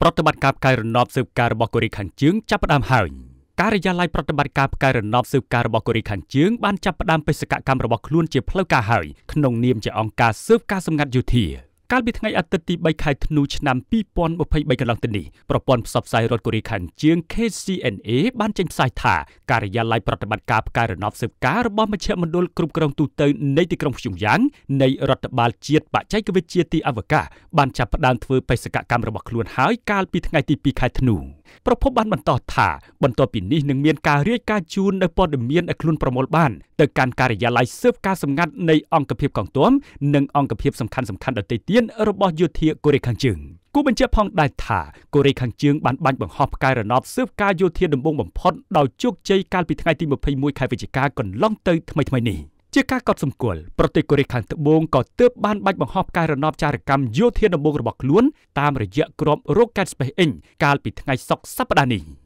ប្រតិបត្តិការផ្កាយរណបស៊ើបការរបស់កូរ៉េខាងជើងចាប់ផ្ដើមហើយការិយាល័យប្រតិបត្តិការផ្កាយរណបស៊ើបការរបស់កូរ៉េខាងជើងបានចាប់ផ្ដើមបេសកកម្មរបស់ខ្លួនជាផ្លូវការហើយក្នុងនាមជាអង្គការស៊ើបការសម្ងាត់យោធាកាលពីថ្ងៃអាទិត្យទី3ខែធ្នូឆ្នាំ2023កន្លងទៅនេះប្រព័ន្ធផ្សព្វផ្សាយរដ្ឋកូរ៉េខាងជើង KCNA បានចេញផ្សាយថាការិយាល័យប្រតិបត្តិការផ្កាយរណបស៊ើបការរបស់មជ្ឈមណ្ឌលគ្រប់គ្រងទូតនៃទីក្រុងភ្យុងយ៉ាងនៃរដ្ឋបាលជាតិបច្ចេកវិទ្យាទីអវកាសបានចាប់ផ្ដើមធ្វើបេសកកម្មរបស់ខ្លួនហើយកាលពីថ្ងៃទី2ខែធ្នូប្រពន្ធបានបន្តថាបន្ទាប់ពីនេះនឹងមានការរាយការណ៍ជូននៅព័ត៌មានដែលខ្លួនប្រមូលបានទៅកាន់ការិយាល័យស៊ើបការសម្ងាត់នៃអង្គភាពកងទ័ពនិងអង្គភាពសំខាន់សំខាន់ដទៃទៀតរបស់យោធាកូរ៉េខាងជើងគូបញ្ជាក់ផងដែរថាកូរ៉េខាងជើងបានបាញ់បង្ហោះផ្កាយរណបស៊ើបការយោធាដំបងបំផុតដោយជោគជ័យកាលពីថ្ងៃទី21ខែវិច្ឆិកាកន្លងទៅថ្មីៗនេះ។ជាការកត់សម្គាល់ប្រទេសកូរ៉េខាងត្បូងក៏ទើបបានបាច់បង្ហោះផ្កាយរណបចារកម្មយោធាដំបូងរបស់ខ្លួនតាមរយៈក្រប Rocket Space Inc កាលពីថ្ងៃសុក្រសប្តាហ៍នេះ។